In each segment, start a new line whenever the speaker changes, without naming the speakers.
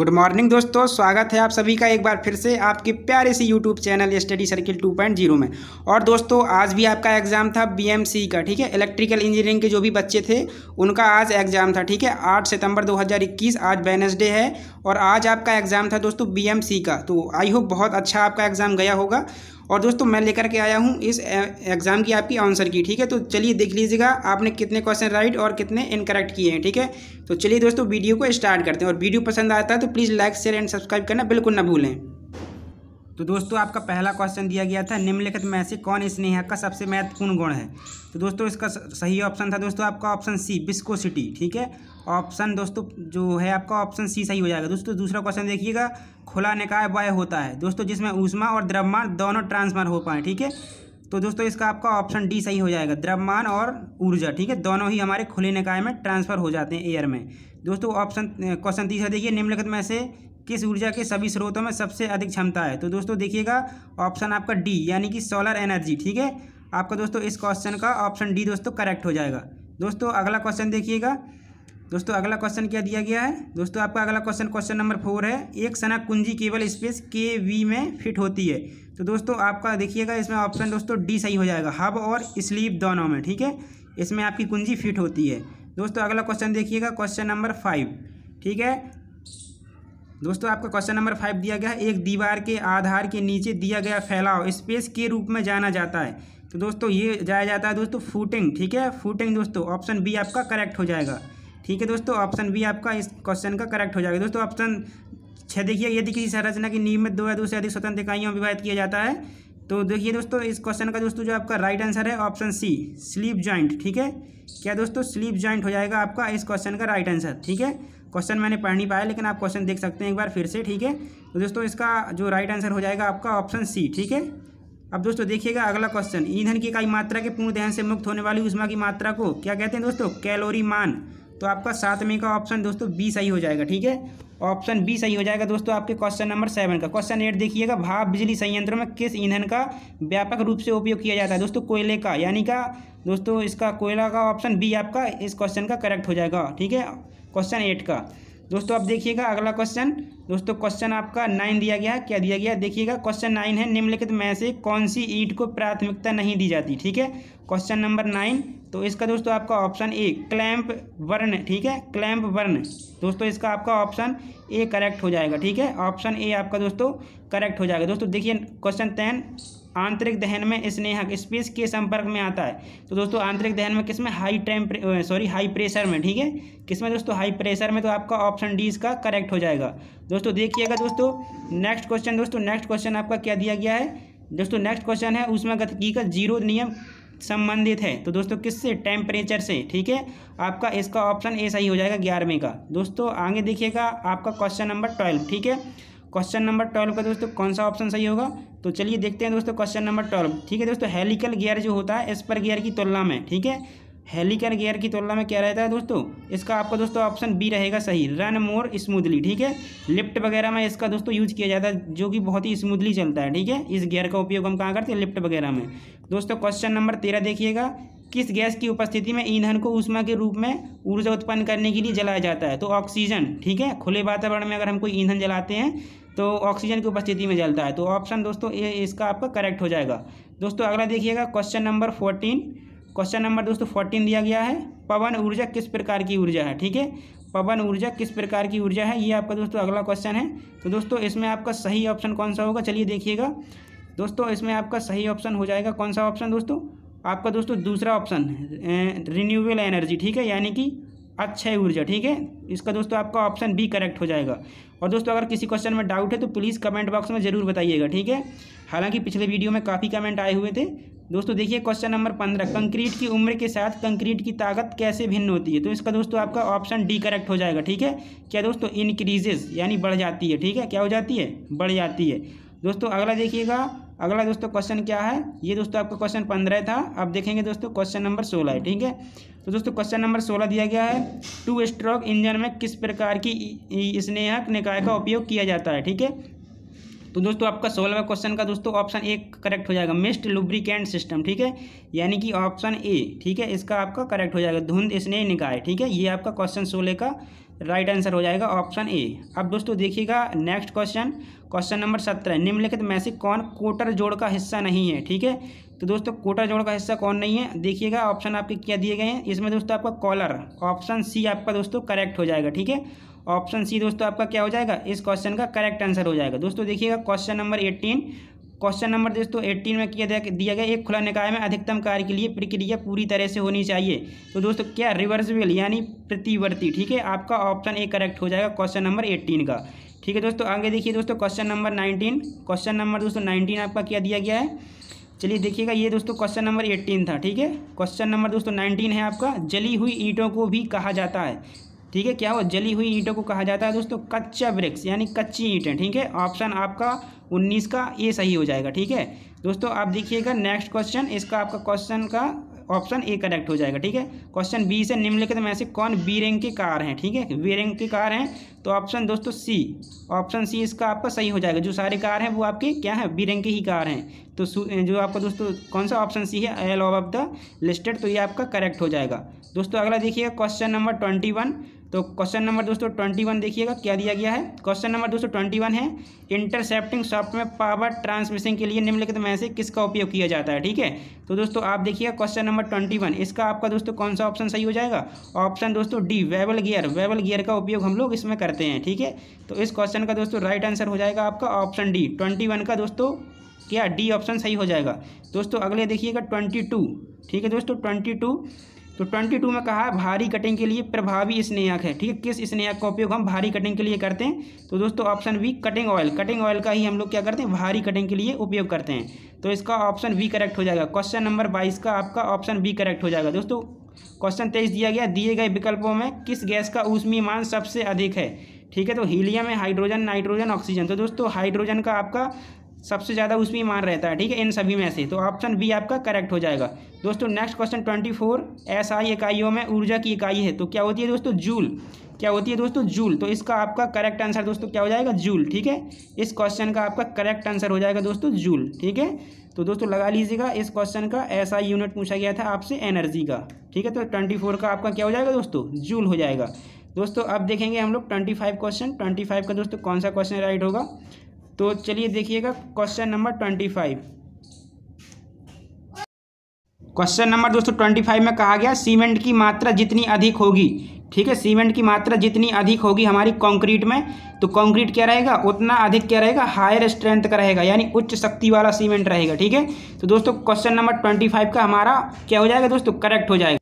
good morning दोस्तों स्वागत है आप सभी का एक बार फिर से आपके प्यारे से यूट्यूब चैनल स्टडी सर्किल 2.0 में और दोस्तों आज भी आपका एग्ज़ाम था बीएमसी का ठीक है इलेक्ट्रिकल इंजीनियरिंग के जो भी बच्चे थे उनका आज एग्ज़ाम था ठीक है 8 सितंबर 2021 आज वेनसडे है और आज आपका एग्ज़ाम था दोस्तों बी का तो आई होप बहुत अच्छा आपका एग्ज़ाम गया होगा और दोस्तों मैं लेकर के आया हूँ इस एग्ज़ाम की आपकी आंसर की ठीक है तो चलिए देख लीजिएगा आपने कितने क्वेश्चन राइट और कितने इनकरेक्ट किए हैं ठीक है तो चलिए दोस्तों वीडियो को स्टार्ट करते हैं और वीडियो पसंद आता है तो please like share and subscribe करना बिल्कुल ना भूलें तो दोस्तों आपका पहला क्वेश्चन दिया गया था निम्नलिखित में से कौन स्नेह का सबसे महत्वपूर्ण गुण है तो दोस्तों इसका सही ऑप्शन था दोस्तों आपका ऑप्शन सी बिस्कोसिटी ठीक है ऑप्शन दोस्तों जो है आपका ऑप्शन सी सही हो जाएगा दोस्तों दूसरा क्वेश्चन देखिएगा खुला निकाय वय होता है दोस्तों जिसमें ऊष्मा और द्रव्यमान दोनों ट्रांसफर हो पाए ठीक है तो दोस्तों इसका आपका ऑप्शन डी सही हो जाएगा द्रव्यमान और ऊर्जा ठीक है दोनों ही हमारे खुले निकाय में ट्रांसफर हो जाते हैं एयर में दोस्तों ऑप्शन क्वेश्चन तीसरा देखिए निम्नलिखित में से किस ऊर्जा के सभी स्रोतों में सबसे अधिक क्षमता है तो दोस्तों देखिएगा ऑप्शन आपका डी यानी कि सोलर एनर्जी ठीक है आपका दोस्तों इस क्वेश्चन का ऑप्शन डी दोस्तों करेक्ट हो जाएगा दोस्तों अगला क्वेश्चन देखिएगा दोस्तों अगला क्वेश्चन क्या दिया गया है दोस्तों आपका अगला क्वेश्चन क्वेश्चन नंबर फोर है एक सना कुंजी केवल स्पेस के वी में फिट होती है तो दोस्तों आपका देखिएगा इसमें ऑप्शन दोस्तों डी सही हो जाएगा हब और स्लीप दोनों में ठीक है इसमें आपकी कुंजी फिट होती है दोस्तों अगला क्वेश्चन देखिएगा क्वेश्चन नंबर फाइव ठीक है दोस्तों आपका क्वेश्चन नंबर फाइव दिया गया है एक दीवार के आधार के नीचे दिया गया फैलाव स्पेस के रूप में जाना जाता है तो दोस्तों ये जाया जाता है दोस्तों फूटिंग ठीक है फूटिंग दोस्तों ऑप्शन बी आपका करेक्ट हो जाएगा ठीक है दोस्तों ऑप्शन बी आपका इस क्वेश्चन का करेक्ट हो जाएगा दोस्तों ऑप्शन छः देखिए यदि किसी संरचना की नियमित दो या दो से अधिक स्वतंत्र इकाइयों में विवाहित किया जाता है तो देखिए दोस्तों इस क्वेश्चन का दोस्तों जो आपका राइट आंसर है ऑप्शन सी स्लीप ज्वाइंट ठीक है क्या दोस्तों स्लीप ज्वाइंट हो जाएगा आपका इस क्वेश्चन का राइट आंसर ठीक है क्वेश्चन मैंने पढ़ नहीं पाया लेकिन आप क्वेश्चन देख सकते हैं एक बार फिर से ठीक है तो दोस्तों इसका जो राइट आंसर हो जाएगा आपका ऑप्शन सी ठीक है अब दोस्तों देखिएगा अगला क्वेश्चन ईंधन की इकाई मात्रा के पूर्ण दहन से मुक्त होने वाली उषमा की मात्रा को क्या कहते हैं दोस्तों कैलोरी मान तो आपका सातवें का ऑप्शन दोस्तों बी सही हो जाएगा ठीक है ऑप्शन बी सही हो जाएगा दोस्तों आपके क्वेश्चन नंबर सेवन का क्वेश्चन एट देखिएगा भाप बिजली संयंत्रों में किस ईंधन का व्यापक रूप से उपयोग किया जाता है दोस्तों कोयले का यानी का दोस्तों इसका कोयला का ऑप्शन बी आपका इस क्वेश्चन का करेक्ट हो जाएगा ठीक है क्वेश्चन एट का दोस्तों आप देखिएगा अगला क्वेश्चन दोस्तों क्वेश्चन आपका नाइन दिया गया है क्या दिया गया देखिएगा क्वेश्चन नाइन है निम्नलिखित में से कौन सी ईट को प्राथमिकता नहीं दी जाती ठीक है क्वेश्चन नंबर नाइन तो इसका दोस्तों आपका ऑप्शन ए क्लैम्प वर्ण ठीक है क्लैम्प वर्ण दोस्तों इसका आपका ऑप्शन ए करेक्ट हो जाएगा ठीक है ऑप्शन ए आपका दोस्तों करेक्ट हो जाएगा दोस्तों देखिए क्वेश्चन टेन आंतरिक दहन में स्नेहक स्पेस के संपर्क में आता है तो दोस्तों आंतरिक दहन में किसमें high temp sorry high pressure में ठीक है किसमें दोस्तों हाई प्रेशर में तो आपका ऑप्शन डी इसका करेक्ट हो जाएगा दोस्तों देखिएगा दोस्तों नेक्स्ट क्वेश्चन दोस्तों नेक्स्ट क्वेश्चन आपका क्या दिया गया है दोस्तों नेक्स्ट क्वेश्चन है उसमें गतिकी का जीरो नियम संबंधित है तो दोस्तों किससे टेम्परेचर से ठीक है आपका इसका ऑप्शन ए सही हो जाएगा ग्यारहवें का दोस्तों आगे देखिएगा आपका क्वेश्चन नंबर ट्वेल्व ठीक है क्वेश्चन नंबर ट्वेल्व का दोस्तों कौन सा ऑप्शन सही होगा तो चलिए देखते हैं दोस्तों क्वेश्चन नंबर ट्वेल्व ठीक है दोस्तों हेलिकल गियर जो होता है स्पर गियर की तुलना में ठीक है हेलिकल गियर की तुलना में क्या रहता है दोस्तों इसका आपका दोस्तों ऑप्शन बी रहेगा सही रन मोर स्मूथली ठीक है लिफ्ट वगैरह में इसका दोस्तों यूज किया जाता है जो कि बहुत ही स्मूथली चलता है ठीक है इस गियर का उपयोग हम कहाँ करते हैं लिफ्ट वगैरह में दोस्तों क्वेश्चन नंबर तेरह देखिएगा किस गैस की उपस्थिति में ईंधन को ऊष्मा के रूप में ऊर्जा उत्पन्न करने के लिए जलाया जाता है तो ऑक्सीजन ठीक है खुले वातावरण में अगर हम कोई ईंधन जलाते हैं तो ऑक्सीजन की उपस्थिति में जलता है तो ऑप्शन दोस्तों ए इसका आपका करेक्ट हो जाएगा दोस्तों अगला देखिएगा question number fourteen question number दोस्तों फोर्टीन दिया गया है पवन ऊर्जा किस प्रकार की ऊर्जा है ठीक है पवन ऊर्जा किस प्रकार की ऊर्जा है ये आपका दोस्तों अगला क्वेश्चन है तो दोस्तों इसमें आपका सही ऑप्शन कौन सा होगा चलिए देखिएगा दोस्तों इसमें आपका सही ऑप्शन हो जाएगा कौन सा ऑप्शन दोस्तों आपका दोस्तों दूसरा ऑप्शन रिन्यूएबल एनर्जी ठीक है यानी कि अक्षय ऊर्जा ठीक है इसका दोस्तों आपका ऑप्शन बी करेक्ट हो जाएगा और दोस्तों अगर किसी क्वेश्चन में डाउट है तो प्लीज़ कमेंट बॉक्स में ज़रूर बताइएगा ठीक है हालांकि पिछले वीडियो में काफ़ी कमेंट आए हुए थे दोस्तों देखिए क्वेश्चन नंबर पंद्रह कंक्रीट की उम्र के साथ कंक्रीट की ताकत कैसे भिन्न होती है तो इसका दोस्तों आपका ऑप्शन डी करेक्ट हो जाएगा ठीक है क्या दोस्तों इनक्रीजेज यानी बढ़ जाती है ठीक है क्या हो जाती है बढ़ जाती है दोस्तों अगला देखिएगा अगला दोस्तों क्वेश्चन क्या है ये दोस्तों आपका क्वेश्चन पंद्रह था अब देखेंगे दोस्तों क्वेश्चन नंबर सोलह है ठीक है तो दोस्तों क्वेश्चन नंबर सोलह दिया गया है टू स्ट्रोक इंजन में किस प्रकार की स्नेहक निकाय का उपयोग किया जाता है ठीक है तो दोस्तों आपका सोलहवा क्वेश्चन का दोस्तों ऑप्शन ए करेक्ट हो जाएगा मिस्ट लुब्रिकेंट सिस्टम ठीक है यानी कि ऑप्शन ए ठीक है इसका आपका करेक्ट हो जाएगा धुंध स्नेह निकाय ठीक है ये आपका क्वेश्चन सोलह का राइट आंसर हो जाएगा ऑप्शन ए अब दोस्तों देखिएगा नेक्स्ट क्वेश्चन क्वेश्चन नंबर सत्रह निम्नलिखित में से कौन कोटर जोड़ का हिस्सा नहीं है ठीक है तो दोस्तों कोटर जोड़ का हिस्सा कौन नहीं है देखिएगा ऑप्शन आपके क्या दिए गए हैं इसमें दोस्तों आपका कॉलर ऑप्शन सी आपका दोस्तों करेक्ट हो जाएगा ठीक है ऑप्शन सी दोस्तों आपका क्या हो जाएगा इस क्वेश्चन का करेक्ट आंसर हो जाएगा दोस्तों देखिएगा question number eighteen question number दोस्तों एट्टीन में किया दिया गया एक खुला निकाय में अधिकतम कार्य के लिए प्रक्रिया पूरी तरह से होनी चाहिए तो दोस्तों क्या रिवर्सिबल यानी प्रतिवर्ती ठीक है आपका ऑप्शन ए करेक्ट हो जाएगा क्वेश्चन नंबर एट्टीन का ठीक है दोस्तों आगे देखिए दोस्तों question number nineteen question number दोस्तों नाइनटीन आपका क्या दिया गया है चलिए देखिएगा ये दोस्तों क्वेश्चन नंबर एट्टीन था ठीक है क्वेश्चन नंबर दोस्तों नाइनटीन है आपका जली हुई ईंटों को भी कहा जाता है ठीक है क्या हो जली हुई ईंटों को कहा जाता है दोस्तों कच्चा ब्रिक्स यानी कच्ची ईंटें ठीक है ऑप्शन आपका उन्नीस का ये सही हो जाएगा ठीक है दोस्तों आप देखिएगा नेक्स्ट क्वेश्चन इसका आपका क्वेश्चन का ऑप्शन ए करेक्ट हो जाएगा ठीक है क्वेश्चन बी से निम्नलिखित में ऐसे कौन बी रैंक के कार हैं ठीक है बी रैंक के कार हैं तो ऑप्शन दोस्तों सी ऑप्शन सी इसका आपका सही हो जाएगा जो सारे कार हैं वो आपके क्या है बी रैंक के ही कार हैं तो जो आपका दोस्तों कौन सा ऑप्शन सी है एल ऑफ द लिस्टेड तो ये आपका करेक्ट हो जाएगा दोस्तों अगला देखिएगा क्वेश्चन नंबर ट्वेंटी वन तो क्वेश्चन नंबर दोस्तों ट्वेंटी वन देखिएगा क्या दिया गया है क्वेश्चन नंबर दोस्तों ट्वेंटी वन है इंटरसेप्टिंग सॉफ्ट में पावर ट्रांसमिशन के लिए निम्नलिखित में से किसका उपयोग किया जाता है ठीक है तो दोस्तों आप देखिएगा क्वेश्चन नंबर ट्वेंटी वन इसका आपका दोस्तों कौन सा ऑप्शन सही हो जाएगा ऑप्शन दोस्तों D bevel gear bevel gear का उपयोग हम लोग इसमें करते हैं ठीक है तो इस क्वेश्चन का दोस्तों राइट आंसर हो जाएगा आपका ऑप्शन डी ट्वेंटी वन का दोस्तों क्या डी ऑप्शन सही हो जाएगा दोस्तों अगले देखिएगा ट्वेंटी टू ठीक है दोस्तों ट्वेंटी टू तो 22 में कहा भारी कटिंग के लिए प्रभावी स्नेहक है ठीक है किस स्नेहक का उपयोग हम भारी कटिंग के लिए करते हैं तो दोस्तों option B cutting oil cutting oil का ही हम लोग क्या करते हैं भारी कटिंग के लिए उपयोग करते हैं तो इसका ऑप्शन बी करेक्ट हो जाएगा क्वेश्चन नंबर बाईस का आपका ऑप्शन बी करेक्ट हो जाएगा दोस्तों क्वेश्चन तेईस दिया गया दिए गए विकल्पों में किस गैस का ऊष्मी मान सबसे अधिक है ठीक है तो हीलियम है हाइड्रोजन नाइट्रोजन ऑक्सीजन तो दोस्तों हाइड्रोजन का आपका सबसे ज़्यादा उसमें मान रहता है ठीक है इन सभी में से तो ऑप्शन बी आपका करेक्ट हो जाएगा दोस्तों next question twenty four S I इकाइयों में ऊर्जा की इकाई है तो क्या होती है दोस्तों जूल क्या होती है दोस्तों जूल तो इसका आपका करेक्ट आंसर दोस्तों क्या हो जाएगा जूल ठीक है इस क्वेश्चन का आपका करेक्ट आंसर हो जाएगा दोस्तों जूल ठीक है तो दोस्तों लगा लीजिएगा इस क्वेश्चन का ऐसा यूनिट पूछा गया था आपसे एनर्जी का ठीक है तो ट्वेंटी फोर का आपका क्या हो जाएगा दोस्तों जूल हो जाएगा दोस्तों अब देखेंगे हम लोग twenty five question twenty five का दोस्तों कौन सा क्वेश्चन राइट होगा तो चलिए देखिएगा question number twenty five question number दोस्तों ट्वेंटी फाइव में कहा गया सीमेंट की मात्रा जितनी अधिक होगी ठीक है सीमेंट की मात्रा जितनी अधिक होगी हमारी कंक्रीट में तो कंक्रीट क्या रहेगा उतना अधिक क्या रहेगा हायर स्ट्रेंथ का रहेगा यानी उच्च शक्ति वाला सीमेंट रहेगा ठीक है तो दोस्तों क्वेश्चन नंबर ट्वेंटी फाइव का हमारा क्या हो जाएगा दोस्तों करेक्ट हो जाएगा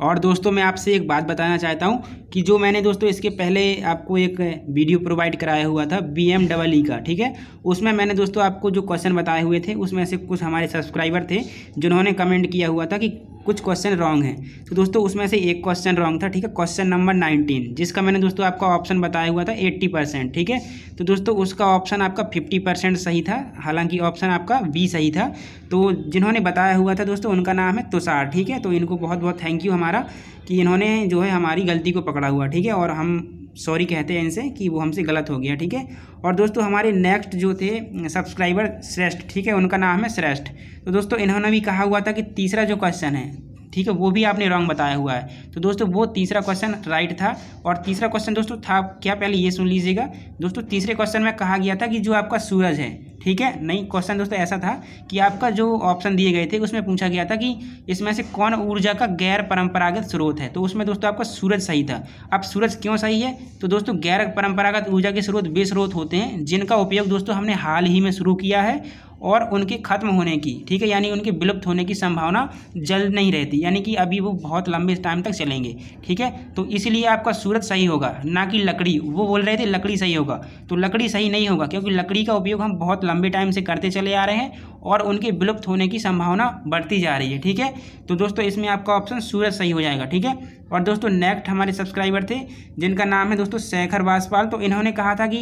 और दोस्तों मैं आपसे एक बात बताना चाहता हूँ कि जो मैंने दोस्तों इसके पहले आपको एक वीडियो प्रोवाइड कराया हुआ था बी एम डबल ई का ठीक है उसमें मैंने दोस्तों आपको जो क्वेश्चन बताए हुए थे उसमें से कुछ हमारे सब्सक्राइबर थे जिन्होंने कमेंट किया हुआ था कि कुछ क्वेश्चन रॉन्ग हैं तो दोस्तों उसमें से एक क्वेश्चन रॉन्ग था ठीक है क्वेश्चन नंबर नाइनटीन जिसका मैंने दोस्तों आपका ऑप्शन बताया हुआ था एट्टी परसेंट ठीक है तो दोस्तों उसका ऑप्शन आपका फिफ्टी परसेंट सही था हालांकि ऑप्शन आपका बी सही था तो जिन्होंने बताया हुआ था दोस्तों उनका नाम है तुषार ठीक है तो इनको बहुत बहुत थैंक यू हमारा कि इन्होंने जो है हमारी गलती को पकड़ा हुआ ठीक है और हम सॉरी कहते हैं इनसे कि वो हमसे गलत हो गया ठीक है और दोस्तों हमारे नेक्स्ट जो थे सब्सक्राइबर श्रेष्ठ ठीक है उनका नाम है श्रेष्ठ तो दोस्तों इन्होंने भी कहा हुआ था कि तीसरा जो क्वेश्चन है ठीक है वो भी आपने रॉन्ग बताया हुआ है तो दोस्तों वो तीसरा क्वेश्चन राइट था और तीसरा क्वेश्चन दोस्तों था क्या पहले ये सुन लीजिएगा दोस्तों तीसरे क्वेश्चन में कहा गया था कि जो आपका सूरज है ठीक है नहीं क्वेश्चन दोस्तों ऐसा था कि आपका जो ऑप्शन दिए गए थे उसमें पूछा गया था कि इसमें से कौन ऊर्जा का गैर परंपरागत स्रोत है तो उसमें दोस्तों आपका सूरज सही था अब सूरज क्यों सही है तो दोस्तों गैर परंपरागत ऊर्जा के स्रोत बेस्रोत स्रोत होते हैं जिनका उपयोग दोस्तों हमने हाल ही में शुरू किया है और उनके ख़त्म होने की ठीक है यानी उनके विलुप्त होने की संभावना जल्द नहीं रहती यानी कि अभी वो बहुत लंबे टाइम तक चलेंगे ठीक है तो इसलिए आपका सूरज सही होगा ना कि लकड़ी वो बोल रहे थे लकड़ी सही होगा तो लकड़ी सही नहीं होगा क्योंकि लकड़ी का उपयोग हम बहुत लंबे टाइम से करते चले आ रहे हैं और उनके विलुप्त होने की संभावना बढ़ती जा रही है ठीक है तो दोस्तों इसमें आपका ऑप्शन सूरज सही हो जाएगा ठीक है और दोस्तों नेक्स्ट हमारे सब्सक्राइबर थे जिनका नाम है दोस्तों शेखर वासपाल तो इन्होंने कहा था कि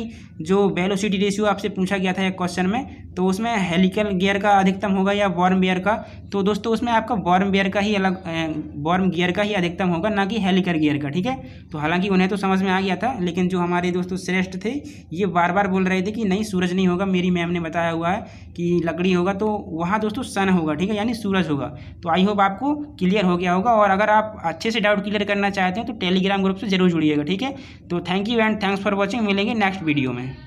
जो वेलोसिटी रेशियो आपसे पूछा गया था एक क्वेश्चन में तो उसमें हेलिकल गियर का अधिकतम होगा या वॉर्म गियर का तो दोस्तों उसमें आपका बॉर्म गियर का ही अलग बॉर्म गियर का ही अधिकतम होगा ना कि हेलिकल गियर का ठीक है तो हालांकि उन्हें तो समझ में आ गया था लेकिन जो हमारे दोस्तों श्रेष्ठ थे ये बार बार बोल रहे थे कि नहीं सूरज नहीं होगा मेरी मैम ने बताया हुआ है कि लकड़ी होगा तो वहाँ दोस्तों सन होगा ठीक है यानी सूरज होगा तो आई होप आपको क्लियर हो गया होगा और अगर आप अच्छे से डाउट क्लियर क्लियर करना चाहते हैं तो टेलीग्राम ग्रुप से जरूर जुड़िएगा ठीक है तो thank you and thanks for watching मिलेंगे नेक्स्ट वीडियो में